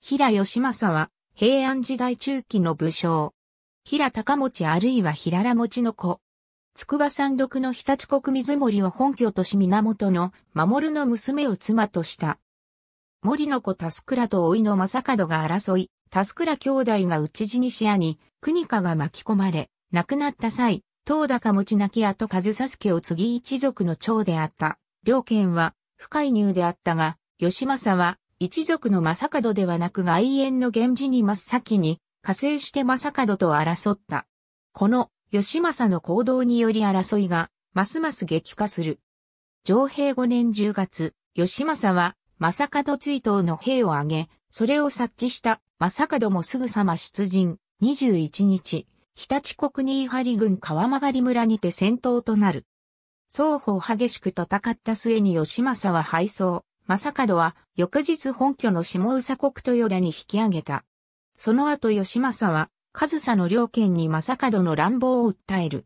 平義政は平安時代中期の武将。平高持あるいは平良持の子。筑波山独の日立国水森を本拠とし源の守の娘を妻とした。森の子タスクラといの正門が争い、タスクラ兄弟が内地に視野に、国家が巻き込まれ、亡くなった際、東高持亡き後和佐助を継ぎ一族の長であった。両県は、不介入であったが、義政は、一族の正門ではなく外縁の源氏に真っ先に、加勢して正門と争った。この、義政の行動により争いが、ますます激化する。上平5年10月、義政は、正門追悼の兵を挙げ、それを察知した正門もすぐさま出陣。21日、日立国に張郡川曲村にて戦闘となる。双方激しく戦った末に義政は敗走。正門は翌日本拠の下宇佐国豊田に引き上げた。その後義政は、上総の両県に正門の乱暴を訴える。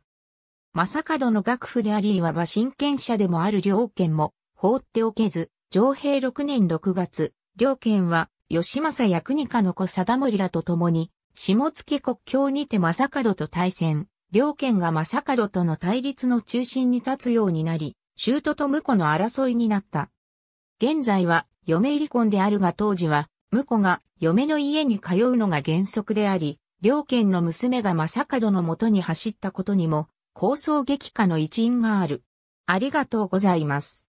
正門の楽府でありいわば親権者でもある両県も、放っておけず、上平6年6月、両県は、義政や国家の子貞森らと共に、下月国境にて正門と対戦、両県が正門との対立の中心に立つようになり、舅と婿の争いになった。現在は嫁入り婚であるが当時は、婿が嫁の家に通うのが原則であり、両県の娘が正門のもとに走ったことにも、構想激化の一因がある。ありがとうございます。